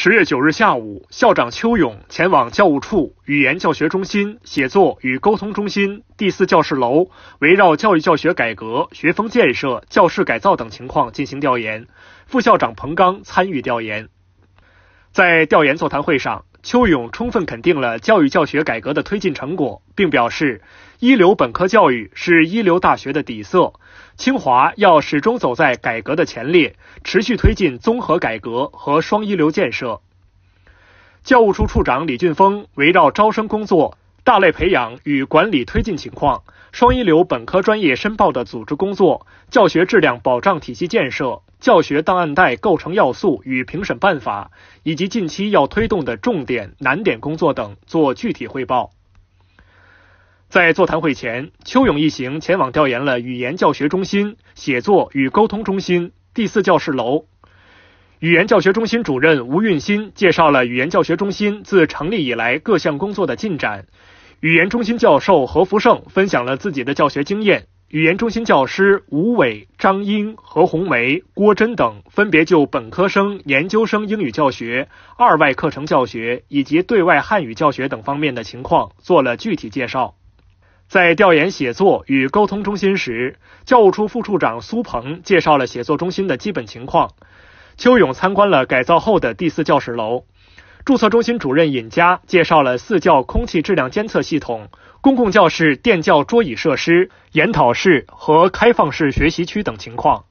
十月九日下午，校长邱勇前往教务处、语言教学中心、写作与沟通中心第四教室楼，围绕教育教学改革、学风建设、教室改造等情况进行调研。副校长彭刚参与调研。在调研座谈会上。邱勇充分肯定了教育教学改革的推进成果，并表示，一流本科教育是一流大学的底色。清华要始终走在改革的前列，持续推进综合改革和双一流建设。教务处处长李俊峰围绕招生工作、大类培养与管理推进情况、双一流本科专业申报的组织工作、教学质量保障体系建设。教学档案袋构成要素与评审办法，以及近期要推动的重点难点工作等做具体汇报。在座谈会前，邱勇一行前往调研了语言教学中心、写作与沟通中心、第四教室楼。语言教学中心主任吴运新介绍了语言教学中心自成立以来各项工作的进展。语言中心教授何福胜分享了自己的教学经验。语言中心教师吴伟、张英、何红梅、郭真等分别就本科生、研究生英语教学、二外课程教学以及对外汉语教学等方面的情况做了具体介绍。在调研写作与沟通中心时，教务处副处长苏鹏介绍了写作中心的基本情况。邱勇参观了改造后的第四教室楼。注册中心主任尹佳介绍了四教空气质量监测系统、公共教室电教桌椅设施、研讨室和开放式学习区等情况。